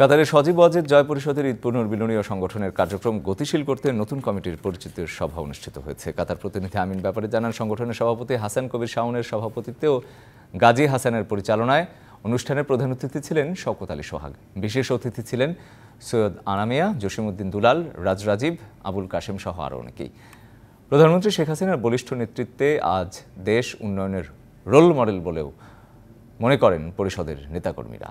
কাতারে সজীব ওয়াজেদ জয় পরিষদের ঈদ পুনর্মিলনীয় সংগঠনের কার্যক্রম গতিশীল করতে নতুন কমিটির পরিচিতির সভা অনুষ্ঠিত হয়েছে কাতার প্রতিনিধি আমিন ব্যাপারে জানান সংগঠনের সভাপতি হাসান কবির শাওনের সভাপতিত্বেও গাজী হাসানের পরিচালনায় অনুষ্ঠানের প্রধান অতিথি ছিলেন শকত আলী সোহাগ বিশেষ অতিথি ছিলেন সৈয়দ আনামিয়া জসিমুদ্দিন দুলাল রাজ রাজীব আবুল কাশেম সহ আরও অনেকেই প্রধানমন্ত্রী শেখ হাসিনার বলিষ্ঠ নেতৃত্বে আজ দেশ উন্নয়নের রোল মডেল বলেও মনে করেন পরিষদের নেতাকর্মীরা